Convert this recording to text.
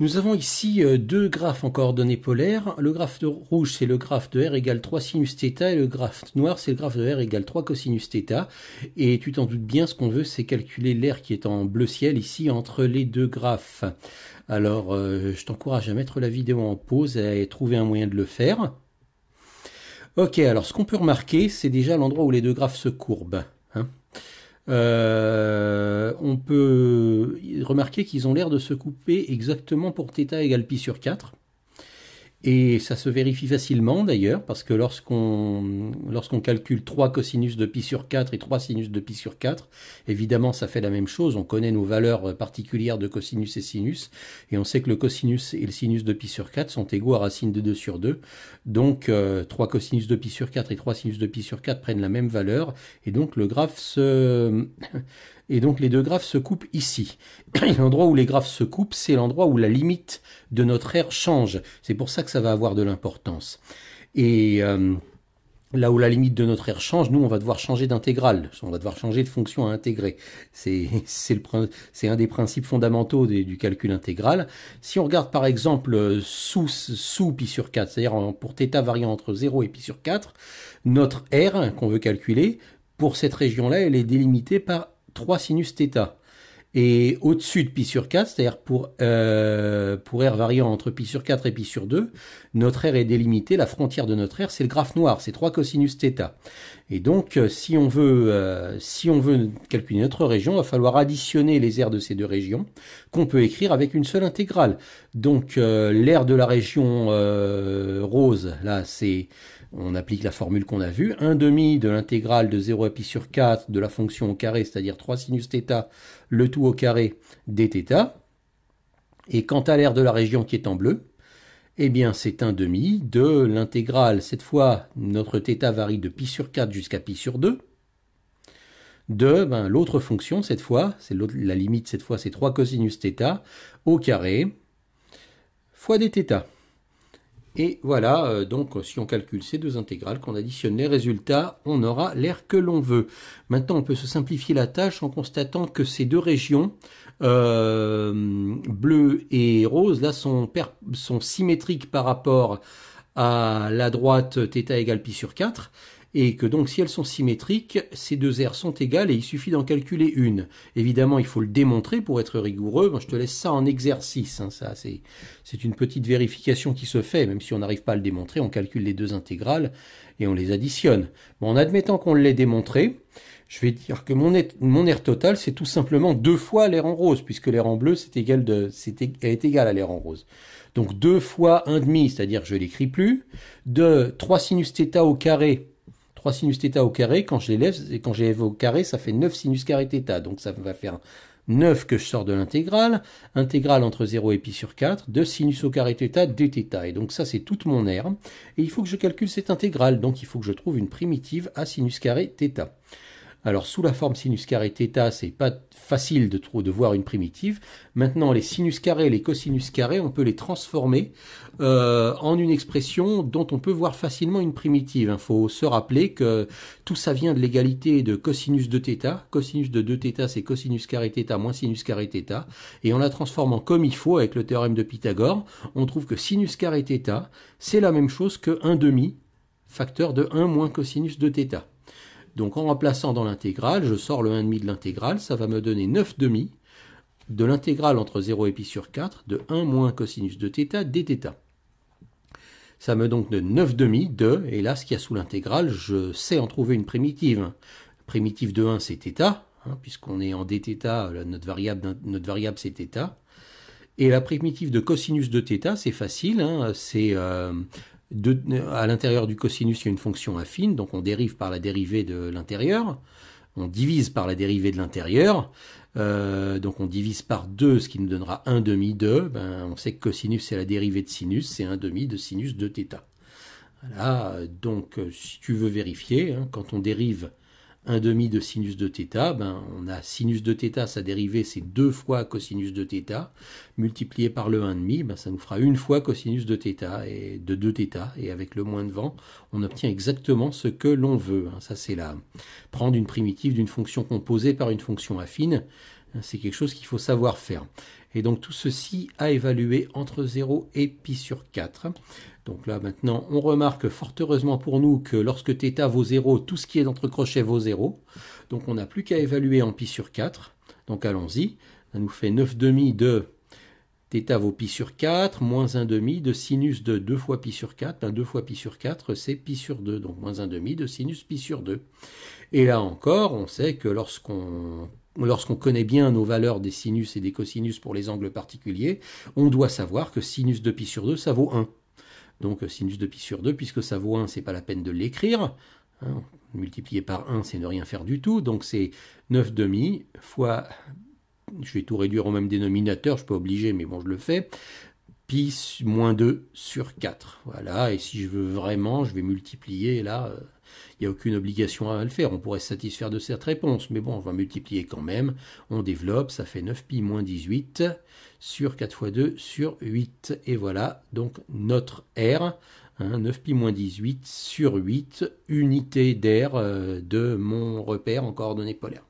Nous avons ici euh, deux graphes en coordonnées polaires. Le graphe rouge, c'est le graphe de R égale 3 sinus theta. et le graphe noir, c'est le graphe de R égale 3 cosinus theta. Et tu t'en doutes bien, ce qu'on veut, c'est calculer l'air qui est en bleu ciel ici entre les deux graphes. Alors, euh, je t'encourage à mettre la vidéo en pause et à trouver un moyen de le faire. Ok, alors ce qu'on peut remarquer, c'est déjà l'endroit où les deux graphes se courbent. Euh, on peut remarquer qu'ils ont l'air de se couper exactement pour θ égale π sur 4. Et ça se vérifie facilement d'ailleurs, parce que lorsqu'on lorsqu'on calcule 3 cosinus de pi sur 4 et 3 sinus de pi sur 4, évidemment ça fait la même chose, on connaît nos valeurs particulières de cosinus et sinus, et on sait que le cosinus et le sinus de pi sur 4 sont égaux à racine de 2 sur 2, donc 3 euh, cosinus de pi sur 4 et 3 sinus de pi sur 4 prennent la même valeur, et donc le graphe se, et donc les deux graphes se coupent ici. l'endroit où les graphes se coupent, c'est l'endroit où la limite de notre R change. C'est pour ça que ça va avoir de l'importance. Et euh, là où la limite de notre R change, nous, on va devoir changer d'intégrale, on va devoir changer de fonction à intégrer. C'est un des principes fondamentaux du calcul intégral. Si on regarde par exemple sous, sous pi sur 4, c'est-à-dire pour θ variant entre 0 et pi sur 4, notre R qu'on veut calculer, pour cette région-là, elle est délimitée par 3 sinus θ. Et au-dessus de π sur 4, c'est-à-dire pour, euh, pour r variant entre π sur 4 et π sur 2, notre r est délimité, la frontière de notre r, c'est le graphe noir, c'est 3 cosinus θ. Et donc, euh, si on, veut, euh, si on veut calculer notre région, il va falloir additionner les aires de ces deux régions, qu'on peut écrire avec une seule intégrale. Donc euh, l'air de la région euh, rose, là, c'est on applique la formule qu'on a vue, 1 demi de l'intégrale de 0 à pi sur 4 de la fonction au carré, c'est-à-dire 3 sinus le tout au carré dθ. Et quant à l'aire de la région qui est en bleu, eh bien c'est 1 demi de l'intégrale, cette fois notre θ varie de pi sur 4 jusqu'à pi sur 2, de ben, l'autre fonction cette fois, c'est la limite cette fois c'est 3 cosinus au carré, fois des θ. Et voilà, euh, donc si on calcule ces deux intégrales, qu'on additionne les résultats, on aura l'air que l'on veut. Maintenant, on peut se simplifier la tâche en constatant que ces deux régions, euh, bleu et rose, là, sont, symétriques par rapport à la droite θ égale π sur 4 et que donc si elles sont symétriques, ces deux aires sont égales et il suffit d'en calculer une. Évidemment, il faut le démontrer pour être rigoureux. je te laisse ça en exercice. Hein. ça, c'est, une petite vérification qui se fait. Même si on n'arrive pas à le démontrer, on calcule les deux intégrales et on les additionne. Bon, en admettant qu'on l'ait démontré, je vais dire que mon, air, mon total, c'est tout simplement deux fois l'air en rose, puisque l'air en bleu c'est égal est égal à l'air en rose. Donc deux fois un demi, c'est-à-dire je l'écris plus, de 3 sinus au carré 3 sinus θ au carré, quand je l'élève, quand j'élève au carré, ça fait 9 sinus carré θ. Donc ça va faire 9 que je sors de l'intégrale, intégrale entre 0 et π sur 4, 2 sinus au carré θ dθ. Et donc ça c'est toute mon R. Et il faut que je calcule cette intégrale, donc il faut que je trouve une primitive à sinus carré θ. Alors sous la forme sinus carré θ, c'est pas facile de, de voir une primitive. Maintenant, les sinus carrés, les cosinus carrés, on peut les transformer euh, en une expression dont on peut voir facilement une primitive. Il faut se rappeler que tout ça vient de l'égalité de cosinus de θ. Cosinus de 2 θ, c'est cosinus carré θ moins sinus carré θ. Et en la transformant comme il faut avec le théorème de Pythagore, on trouve que sinus carré θ, c'est la même chose que 1 demi facteur de 1 moins cosinus de θ. Donc en remplaçant dans l'intégrale, je sors le 1,5 de l'intégrale, ça va me donner 9,5 de l'intégrale entre 0 et pi sur 4 de 1 moins cosinus de θ dθ. Ça me donne 9 9,5 de, et là ce qu'il y a sous l'intégrale, je sais en trouver une primitive. Primitive de 1 c'est θ, hein, puisqu'on est en dθ, notre variable, notre variable c'est θ. Et la primitive de cosinus de θ, c'est facile, hein, c'est euh, euh, à l'intérieur du cosinus, il y a une fonction affine, donc on dérive par la dérivée de l'intérieur, on divise par la dérivée de l'intérieur, euh, donc on divise par 2, ce qui nous donnera 1 demi de, ben, on sait que cosinus c'est la dérivée de sinus, c'est 1 demi de sinus de θ. Voilà, donc euh, si tu veux vérifier, hein, quand on dérive 1 demi de sinus de θ, ben on a sinus de θ, sa dérivée c'est 2 fois cosinus de θ, multiplié par le 1 demi, ben ça nous fera une fois cosinus de θ et de 2 θ, et avec le moins de vent, on obtient exactement ce que l'on veut. Hein, ça c'est là, prendre une primitive d'une fonction composée par une fonction affine, Hein, c'est quelque chose qu'il faut savoir faire. Et donc tout ceci à évaluer entre 0 et pi sur 4. Donc là maintenant, on remarque fort heureusement pour nous que lorsque θ vaut 0, tout ce qui est entre crochets vaut 0. Donc on n'a plus qu'à évaluer en π sur 4. Donc allons-y. Ça nous fait 9 demi de θ vaut pi sur 4, moins 1 demi de sinus de 2 fois pi sur 4. 2 ben, fois pi sur 4, c'est pi sur 2. Donc moins 1 demi de sinus pi sur 2. Et là encore, on sait que lorsqu'on lorsqu'on connaît bien nos valeurs des sinus et des cosinus pour les angles particuliers, on doit savoir que sinus de pi sur 2, ça vaut 1. Donc euh, sinus de pi sur 2, puisque ça vaut 1, c'est pas la peine de l'écrire. Hein. Multiplier par 1, c'est ne rien faire du tout. Donc c'est 9 demi fois, je vais tout réduire au même dénominateur, je peux obliger, mais bon, je le fais. Pi moins 2 sur 4. Voilà, et si je veux vraiment, je vais multiplier là. Euh, il n'y a aucune obligation à le faire, on pourrait se satisfaire de cette réponse, mais bon, on va multiplier quand même, on développe, ça fait 9pi 18 sur 4 fois 2 sur 8, et voilà donc notre R, 9pi hein, 18 sur 8, unité d'air euh, de mon repère en coordonnées polaires.